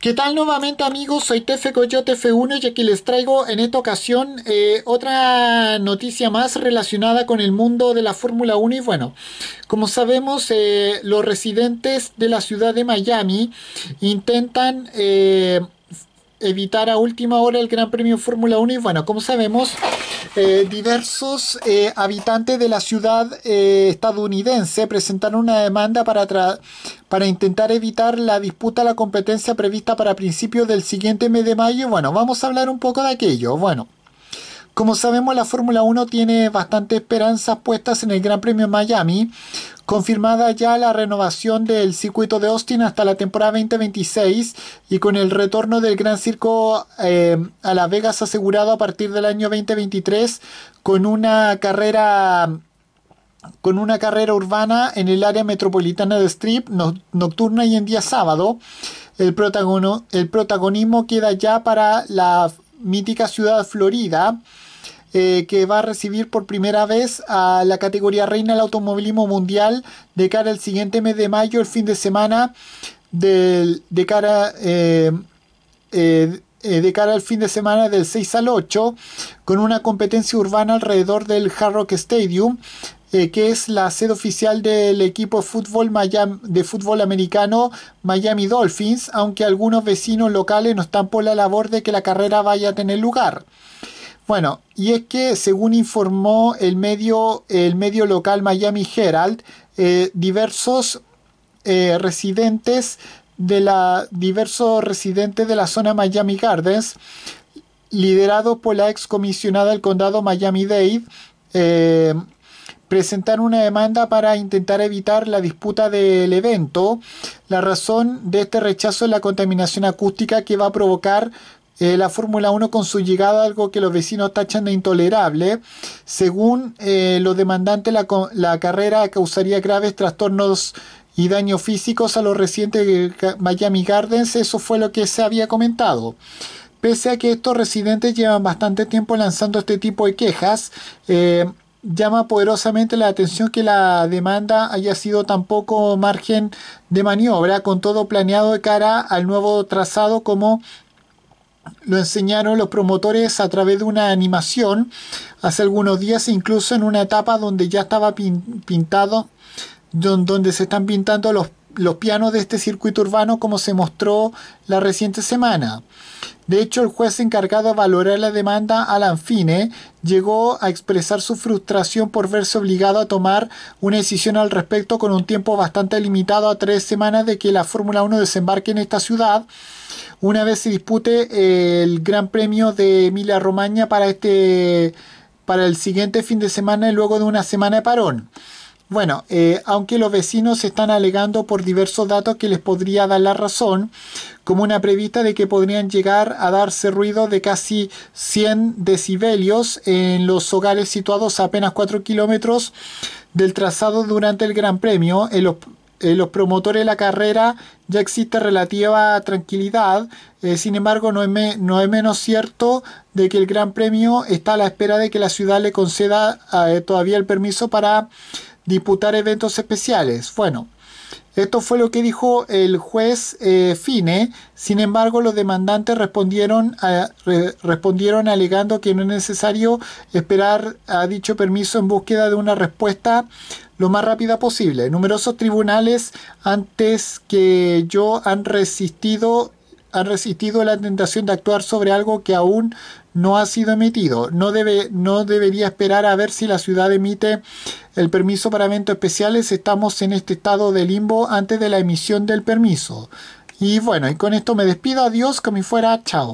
¿Qué tal nuevamente amigos? Soy TF Coyote F1 y aquí les traigo en esta ocasión eh, otra noticia más relacionada con el mundo de la Fórmula 1 y bueno, como sabemos eh, los residentes de la ciudad de Miami intentan... Eh, evitar a última hora el Gran Premio Fórmula 1 y bueno, como sabemos, eh, diversos eh, habitantes de la ciudad eh, estadounidense presentaron una demanda para, para intentar evitar la disputa a la competencia prevista para principios del siguiente mes de mayo bueno, vamos a hablar un poco de aquello. Bueno, como sabemos, la Fórmula 1 tiene bastantes esperanzas puestas en el Gran Premio Miami, confirmada ya la renovación del circuito de Austin hasta la temporada 2026 y con el retorno del Gran Circo eh, a Las Vegas asegurado a partir del año 2023 con una carrera con una carrera urbana en el área metropolitana de Strip nocturna y en día sábado. El, el protagonismo queda ya para la mítica ciudad Florida. Eh, que va a recibir por primera vez a la categoría reina del automovilismo mundial de cara al siguiente mes de mayo, el fin de semana del, de cara... Eh, eh, de cara al fin de semana del 6 al 8 con una competencia urbana alrededor del Hard Rock Stadium que es la sede oficial del equipo de de fútbol americano Miami Dolphins, aunque algunos vecinos locales no están por la labor de que la carrera vaya a tener lugar. Bueno, y es que según informó el medio, el medio local Miami Herald, eh, diversos eh, residentes de la diversos residentes de la zona Miami Gardens, liderados por la excomisionada del condado Miami-Dade, eh, presentaron una demanda para intentar evitar la disputa del evento. La razón de este rechazo es la contaminación acústica que va a provocar eh, la Fórmula 1 con su llegada, algo que los vecinos tachan de intolerable. Según eh, los demandantes, la, la, carrera causaría graves trastornos y daños físicos a los residentes Miami Gardens. Eso fue lo que se había comentado. Pese a que estos residentes llevan bastante tiempo lanzando este tipo de quejas, eh, llama poderosamente la atención que la demanda haya sido tan poco margen de maniobra, con todo planeado de cara al nuevo trazado como lo enseñaron los promotores a través de una animación hace algunos días, incluso en una etapa donde ya estaba pintado, donde se están pintando los, los pianos de este circuito urbano como se mostró la reciente semana. De hecho, el juez encargado de valorar la demanda, Alan Fine, llegó a expresar su frustración por verse obligado a tomar una decisión al respecto con un tiempo bastante limitado a tres semanas de que la Fórmula 1 desembarque en esta ciudad una vez se dispute eh, el Gran Premio de Emilia Romagna para este para el siguiente fin de semana y luego de una semana de parón. Bueno, eh, aunque los vecinos están alegando por diversos datos que les podría dar la razón, como una prevista de que podrían llegar a darse ruido de casi 100 decibelios en los hogares situados a apenas 4 kilómetros del trazado durante el Gran Premio, eh, los promotores de la carrera ya existe relativa tranquilidad, eh, sin embargo no es, no es, menos cierto de que el Gran Premio está a la espera de que la ciudad le conceda eh, todavía el permiso para disputar eventos especiales. Bueno, esto fue lo que dijo el juez eh, Fine. Sin embargo, los demandantes respondieron, respondieron alegando que no es necesario esperar a dicho permiso en búsqueda de una respuesta lo más rápida posible. Numerosos tribunales antes que yo han resistido han resistido la tentación de actuar sobre algo que aún no ha sido emitido. No, debe, no debería esperar a ver si la ciudad emite el permiso para eventos especiales. Estamos en este estado de limbo antes de la emisión del permiso. Y bueno, y con esto me despido. Adiós, como fuera. Chao.